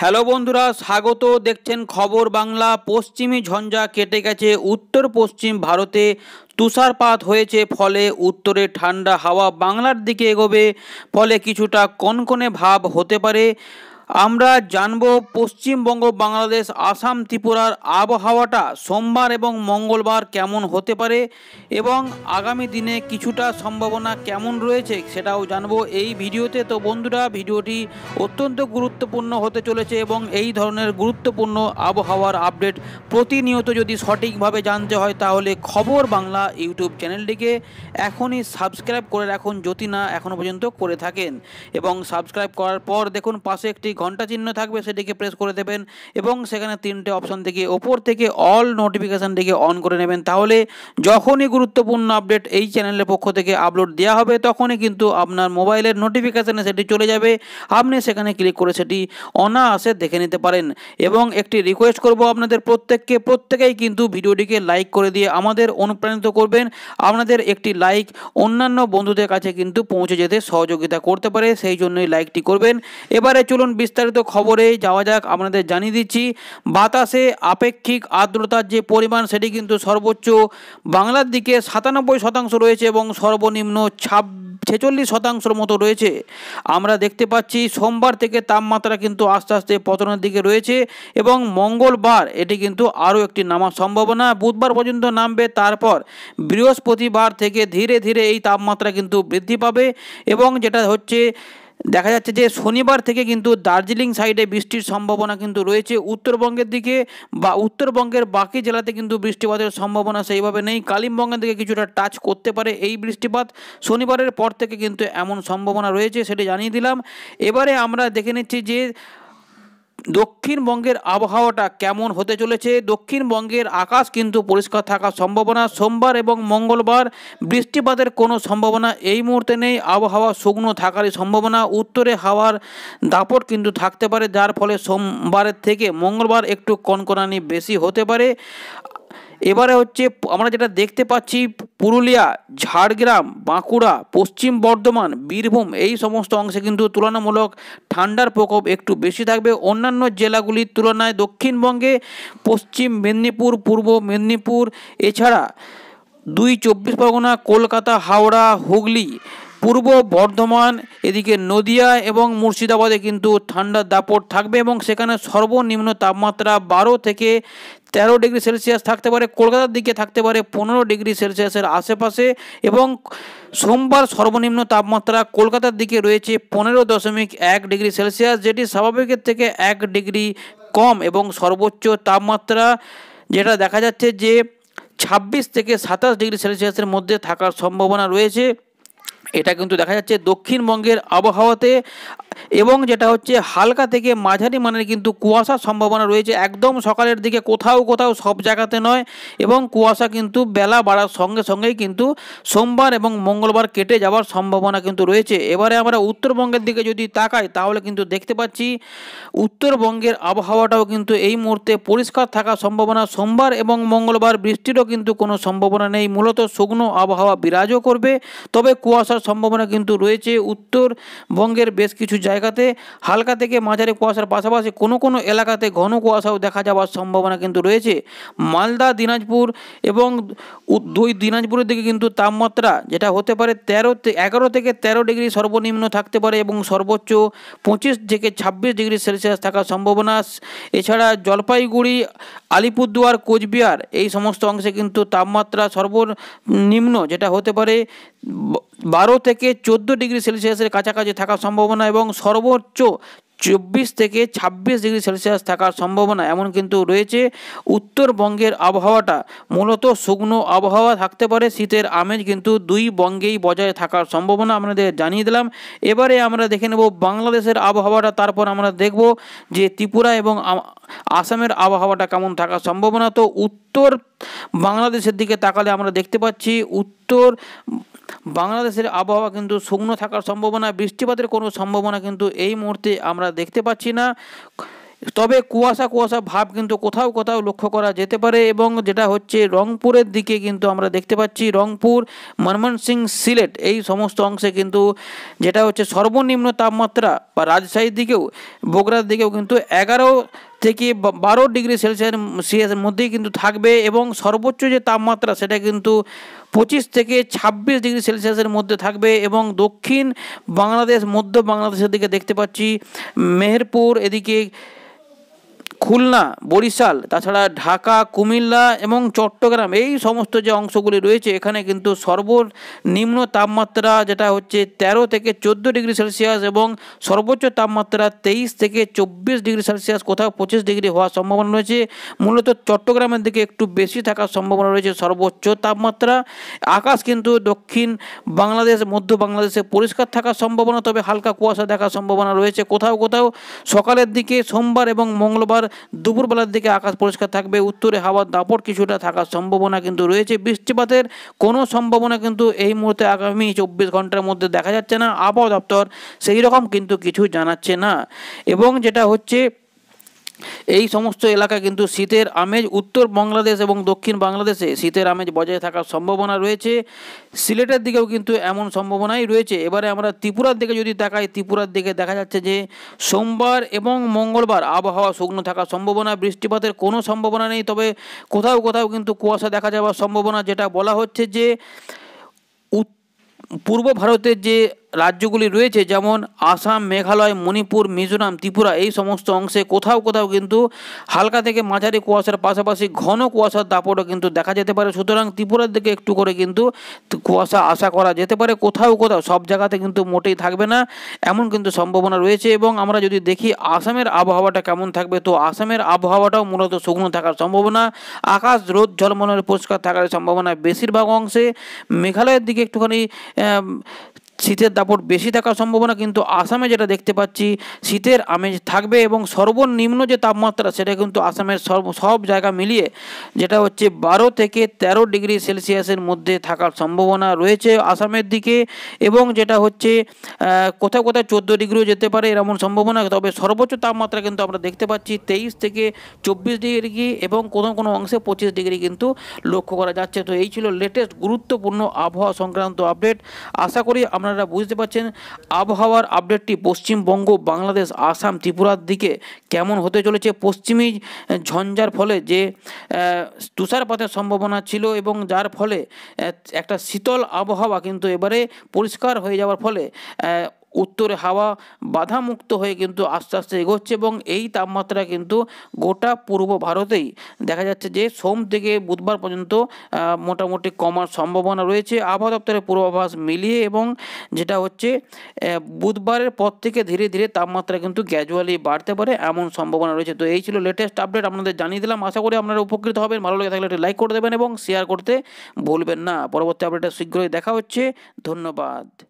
hello বন্ধুরা স্বাগত দেখছেন খবর বাংলা পশ্চিমী ঝঞ্ঝা কেটে গেছে উত্তর পশ্চিম ভারতে তুষারপাত হয়েছে ফলে উত্তরে ঠান্ডা হাওয়া বাংলার দিকে এগোবে ফলে কিছুটা কনকনে ভাব হতে পারে আমরা জানব পশ্চিমবঙ্গ বাংলাদেশ আসাম ত্রিপুরার আবহাওয়াটা সোমবার এবং মঙ্গলবার কেমন হতে পারে এবং আগামী দিনে কিছুটা সম্ভাবনা কেমন রয়েছে সেটাও জানব এই ভিডিওতে তো বন্ধুরা ভিডিওটি অত্যন্ত গুরুত্বপূর্ণ হতে চলেছে এবং এই ধরনের গুরুত্বপূর্ণ আবহাওয়ার আপডেট প্রতিনিয়ত যদি সঠিকভাবে জানতে হয় তাহলে খবর বাংলা ইউটিউব চ্যানেলটিকে এখনই সাবস্ক্রাইব করে রাখুন যদি না এখনও পর্যন্ত করে থাকেন এবং সাবস্ক্রাইব করার পর দেখুন পাশে একটি ঘন্টা চিহ্ন থাকবে সেটিকে প্রেস করে দেবেন এবং সেখানে তিনটে অপশন থেকে ওপর থেকে অল নোটিফিকেশানটিকে অন করে নেবেন তাহলে যখনই গুরুত্বপূর্ণ আপডেট এই চ্যানেলের পক্ষ থেকে আপলোড দেওয়া হবে তখনই কিন্তু আপনার মোবাইলের নোটিফিকেশানে সেটি চলে যাবে আপনি সেখানে ক্লিক করে সেটি অনায়াসে দেখে নিতে পারেন এবং একটি রিকোয়েস্ট করব আপনাদের প্রত্যেককে প্রত্যেকেই কিন্তু ভিডিওটিকে লাইক করে দিয়ে আমাদের অনুপ্রাণিত করবেন আপনাদের একটি লাইক অন্যান্য বন্ধুদের কাছে কিন্তু পৌঁছে যেতে সহযোগিতা করতে পারে সেই জন্যই লাইকটি করবেন এবারে চলুন বিস্তারিত খবরে যাওয়া যাক আপনাদের জানিয়ে দিচ্ছি বাতাসে আপেক্ষিক আর্দ্রতার যে পরিমাণ সেটি কিন্তু সর্বোচ্চ বাংলার দিকে সাতানব্বই শতাংশ রয়েছে এবং সর্বনিম্ন ছাব ছেচল্লিশ শতাংশর মতো রয়েছে আমরা দেখতে পাচ্ছি সোমবার থেকে তাপমাত্রা কিন্তু আস্তে আস্তে পতনের দিকে রয়েছে এবং মঙ্গলবার এটি কিন্তু আরও একটি নামার সম্ভাবনা বুধবার পর্যন্ত নামবে তারপর বৃহস্পতিবার থেকে ধীরে ধীরে এই তাপমাত্রা কিন্তু বৃদ্ধি পাবে এবং যেটা হচ্ছে দেখা যাচ্ছে যে শনিবার থেকে কিন্তু দার্জিলিং সাইডে বৃষ্টির সম্ভাবনা কিন্তু রয়েছে উত্তরবঙ্গের দিকে বা উত্তরবঙ্গের বাকি জেলাতে কিন্তু বৃষ্টিপাতের সম্ভাবনা সেইভাবে নেই কালিম্পঙ্গের দিকে কিছুটা টাচ করতে পারে এই বৃষ্টিপাত শনিবারের পর থেকে কিন্তু এমন সম্ভাবনা রয়েছে সেটি জানিয়ে দিলাম এবারে আমরা দেখে নিচ্ছি যে দক্ষিণবঙ্গের আবহাওয়াটা কেমন হতে চলেছে দক্ষিণবঙ্গের আকাশ কিন্তু পরিষ্কার থাকার সম্ভাবনা সোমবার এবং মঙ্গলবার বৃষ্টিপাতের কোনো সম্ভাবনা এই মুহূর্তে নেই আবহাওয়া শুকনো থাকারই সম্ভাবনা উত্তরে হাওয়ার দাপট কিন্তু থাকতে পারে যার ফলে সোমবারের থেকে মঙ্গলবার একটু কনকনানি বেশি হতে পারে এবারে হচ্ছে আমরা যেটা দেখতে পাচ্ছি পুরুলিয়া ঝাড়গ্রাম বাঁকুড়া পশ্চিম বর্ধমান বীরভূম এই সমস্ত অংশে কিন্তু তুলনামূলক ঠান্ডার প্রকোপ একটু বেশি থাকবে অন্যান্য জেলাগুলির তুলনায় দক্ষিণবঙ্গে পশ্চিম মেদিনীপুর পূর্ব মেদিনীপুর এছাড়া দুই চব্বিশ পরগনা কলকাতা হাওড়া হুগলি পূর্ব বর্ধমান এদিকে নদিয়া এবং মুর্শিদাবাদে কিন্তু ঠান্ডার দাপট থাকবে এবং সেখানে সর্বনিম্ন তাপমাত্রা বারো থেকে তেরো ডিগ্রি সেলসিয়াস থাকতে পারে কলকাতার দিকে থাকতে পারে পনেরো ডিগ্রি সেলসিয়াসের আশেপাশে এবং সোমবার সর্বনিম্ন তাপমাত্রা কলকাতার দিকে রয়েছে পনেরো দশমিক এক ডিগ্রি সেলসিয়াস যেটি স্বাভাবিকের থেকে এক ডিগ্রি কম এবং সর্বোচ্চ তাপমাত্রা যেটা দেখা যাচ্ছে যে ছাব্বিশ থেকে সাতাশ ডিগ্রি সেলসিয়াসের মধ্যে থাকার সম্ভাবনা রয়েছে এটা কিন্তু দেখা যাচ্ছে দক্ষিণবঙ্গের আবহাওয়াতে এবং যেটা হচ্ছে হালকা থেকে মাঝারি মানের কিন্তু কুয়াশার সম্ভাবনা রয়েছে একদম সকালের দিকে কোথাও কোথাও সব জায়গাতে নয় এবং কুয়াশা কিন্তু বেলা বাড়ার সঙ্গে সঙ্গেই কিন্তু সোমবার এবং মঙ্গলবার কেটে যাওয়ার সম্ভাবনা কিন্তু রয়েছে এবারে আমরা উত্তরবঙ্গের দিকে যদি তাকাই তাহলে কিন্তু দেখতে পাচ্ছি উত্তরবঙ্গের আবহাওয়াটাও কিন্তু এই মুহূর্তে পরিষ্কার থাকার সম্ভাবনা সোমবার এবং মঙ্গলবার বৃষ্টিরও কিন্তু কোনো সম্ভাবনা নেই মূলত শুকনো আবহাওয়া বিরাজও করবে তবে কুয়াশা বর্ষার সম্ভাবনা কিন্তু রয়েছে উত্তরবঙ্গের বেশ কিছু জায়গাতে হালকা থেকে মাঝারি কুয়াশার পাশাপাশি কোনো কোনো এলাকাতে ঘন কুয়াশাও দেখা যাওয়ার সম্ভাবনা কিন্তু রয়েছে মালদা দিনাজপুর এবং দুই দিনাজপুরের দিকে কিন্তু তাপমাত্রা যেটা হতে পারে তেরো এগারো থেকে তেরো ডিগ্রি সর্বনিম্ন থাকতে পারে এবং সর্বোচ্চ পঁচিশ থেকে ছাব্বিশ ডিগ্রি সেলসিয়াস থাকার সম্ভাবনা এছাড়া জলপাইগুড়ি আলিপুরদুয়ার কোচবিহার এই সমস্ত অংশে কিন্তু তাপমাত্রা সর্বনিম্ন যেটা হতে পারে বারো বারো থেকে চোদ্দো ডিগ্রি সেলসিয়াসের কাছাকাছি থাকার সম্ভাবনা এবং সর্বোচ্চ চব্বিশ থেকে ছাব্বিশ ডিগ্রি সেলসিয়াস থাকার সম্ভাবনা এমন কিন্তু রয়েছে উত্তরবঙ্গের আবহাওয়াটা মূলত শুকনো আবহাওয়া থাকতে পারে শীতের আমেজ কিন্তু দুই বঙ্গেই বজায় থাকার সম্ভাবনা আপনাদের জানিয়ে দিলাম এবারে আমরা দেখে নেব বাংলাদেশের আবহাওয়াটা তারপর আমরা দেখব যে ত্রিপুরা এবং আসামের আবহাওয়াটা কেমন থাকার সম্ভাবনা তো উত্তর বাংলাদেশের দিকে তাকালে আমরা দেখতে পাচ্ছি উত্তর উত্তর বাংলাদেশের আবহাওয়া কিন্তু শুকনো থাকার সম্ভাবনা বৃষ্টিপাতের কোনো সম্ভাবনা কিন্তু এই মুহূর্তে আমরা দেখতে পাচ্ছি না তবে কুয়াশা কুয়াশা ভাব কিন্তু কোথাও কোথাও লক্ষ্য করা যেতে পারে এবং যেটা হচ্ছে রংপুরের দিকে কিন্তু আমরা দেখতে পাচ্ছি রংপুর ময়মনসিং সিলেট এই সমস্ত অংশে কিন্তু যেটা হচ্ছে সর্বনিম্ন তাপমাত্রা বা রাজশাহীর দিকেও বগুড়ার দিকেও কিন্তু এগারো থেকে বারো ডিগ্রি সেলসিয়াস সিএসের মধ্যেই কিন্তু থাকবে এবং সর্বোচ্চ যে তাপমাত্রা সেটা কিন্তু পঁচিশ থেকে ছাব্বিশ ডিগ্রি সেলসিয়াসের মধ্যে থাকবে এবং দক্ষিণ বাংলাদেশ মধ্য বাংলাদেশের দিকে দেখতে পাচ্ছি মেহেরপুর এদিকে খুলনা বরিশাল তাছাড়া ঢাকা কুমিল্লা এবং চট্টগ্রাম এই সমস্ত যে অংশগুলি রয়েছে এখানে কিন্তু সর্বনিম্ন তাপমাত্রা যেটা হচ্ছে ১৩ থেকে ১৪ ডিগ্রি সেলসিয়াস এবং সর্বোচ্চ তাপমাত্রা তেইশ থেকে চব্বিশ ডিগ্রি সেলসিয়াস কোথাও পঁচিশ ডিগ্রি হওয়ার সম্ভাবনা রয়েছে মূলত চট্টগ্রামের দিকে একটু বেশি থাকার সম্ভাবনা রয়েছে সর্বোচ্চ তাপমাত্রা আকাশ কিন্তু দক্ষিণ বাংলাদেশ মধ্য বাংলাদেশে পরিষ্কার থাকার সম্ভাবনা তবে হালকা কুয়াশা দেখার সম্ভাবনা রয়েছে কোথাও কোথাও সকালের দিকে সোমবার এবং মঙ্গলবার বুধবার দুপুরবেলার দিকে আকাশ পরিষ্কার থাকবে উত্তরে হাওয়ার দাপট কিছুটা থাকার সম্ভাবনা কিন্তু রয়েছে বৃষ্টিপাতের কোনো সম্ভাবনা কিন্তু এই মুহূর্তে আগামী চব্বিশ ঘন্টার মধ্যে দেখা যাচ্ছে না আবহাওয়া দপ্তর সেই রকম কিন্তু কিছু জানাচ্ছে না এবং যেটা হচ্ছে এই সমস্ত এলাকা কিন্তু শীতের আমেজ উত্তর বাংলাদেশ এবং দক্ষিণ বাংলাদেশে শীতের আমেজ বজায় থাকার সম্ভাবনা রয়েছে সিলেটের দিকেও কিন্তু এমন সম্ভাবনাই রয়েছে এবারে আমরা ত্রিপুরার দিকে যদি তাকাই ত্রিপুরার দিকে দেখা যাচ্ছে যে সোমবার এবং মঙ্গলবার আবহাওয়া শুকনো থাকার সম্ভাবনা বৃষ্টিপাতের কোনো সম্ভাবনা নেই তবে কোথাও কোথাও কিন্তু কুয়াশা দেখা যাওয়ার সম্ভাবনা যেটা বলা হচ্ছে যে পূর্ব ভারতের যে রাজ্যগুলি রয়েছে যেমন আসাম মেঘালয় মণিপুর মিজোরাম ত্রিপুরা এই সমস্ত অংশে কোথাও কোথাও কিন্তু হালকা থেকে মাঝারি কুয়াশার পাশাপাশি ঘন কুয়াশার দাপটও কিন্তু দেখা যেতে পারে সুতরাং ত্রিপুরার দিকে একটু করে কিন্তু কুয়াশা আশা করা যেতে পারে কোথাও কোথাও সব জায়গাতে কিন্তু মোটেই থাকবে না এমন কিন্তু সম্ভাবনা রয়েছে এবং আমরা যদি দেখি আসামের আবহাওয়াটা কেমন থাকবে তো আসামের আবহাওয়াটাও মূলত শুকনো থাকার সম্ভাবনা আকাশ রোদ ঝলমলের পরিষ্কার থাকার সম্ভাবনা বেশিরভাগ অংশে মেঘালয়ের দিকে একটুখানি শীতের দাপট বেশি থাকার সম্ভাবনা কিন্তু আসামে যেটা দেখতে পাচ্ছি শীতের আমেজ থাকবে এবং সর্বনিম্ন যে তাপমাত্রা সেটা কিন্তু আসামের সর্ব সব জায়গা মিলিয়ে যেটা হচ্ছে বারো থেকে ১৩ ডিগ্রি সেলসিয়াসের মধ্যে থাকার সম্ভাবনা রয়েছে আসামের দিকে এবং যেটা হচ্ছে কোথাও কোথাও চোদ্দো ডিগ্রিও যেতে পারে এরকম সম্ভাবনা তবে সর্বোচ্চ তাপমাত্রা কিন্তু আমরা দেখতে পাচ্ছি তেইশ থেকে চব্বিশ ডিগ্রি এবং কোনো কোনো অংশে পঁচিশ ডিগ্রি কিন্তু লক্ষ্য করা যাচ্ছে তো এই ছিল লেটেস্ট গুরুত্বপূর্ণ আবহাওয়া সংক্রান্ত আপডেট আশা করি আমরা আপনারা বুঝতে পারছেন আবহাওয়ার আপডেটটি পশ্চিমবঙ্গ বাংলাদেশ আসাম ত্রিপুরার দিকে কেমন হতে চলেছে পশ্চিমী ঝঞ্ঝার ফলে যে তুষারপাতের সম্ভাবনা ছিল এবং যার ফলে একটা শীতল আবহাওয়া কিন্তু এবারে পরিষ্কার হয়ে যাওয়ার ফলে উত্তরে হাওয়া বাধামুক্ত হয়ে কিন্তু আস্তে আস্তে এগোচ্ছে এবং এই তাপমাত্রা কিন্তু গোটা পূর্ব ভারতেই দেখা যাচ্ছে যে সোম থেকে বুধবার পর্যন্ত মোটামুটি কমার সম্ভাবনা রয়েছে আবহাওয়া দপ্তরের পূর্বাভাস মিলিয়ে এবং যেটা হচ্ছে বুধবারের পর থেকে ধীরে ধীরে তাপমাত্রা কিন্তু গ্যাজুয়ালি বাড়তে পারে এমন সম্ভাবনা রয়েছে তো এই ছিল লেটেস্ট আপডেট আপনাদের জানিয়ে দিলাম আশা করি আপনারা উপকৃত হবেন ভালো লেগে থাকলে একটি লাইক করে দেবেন এবং শেয়ার করতে ভুলবেন না পরবর্তী আপডেটে শীঘ্রই দেখা হচ্ছে ধন্যবাদ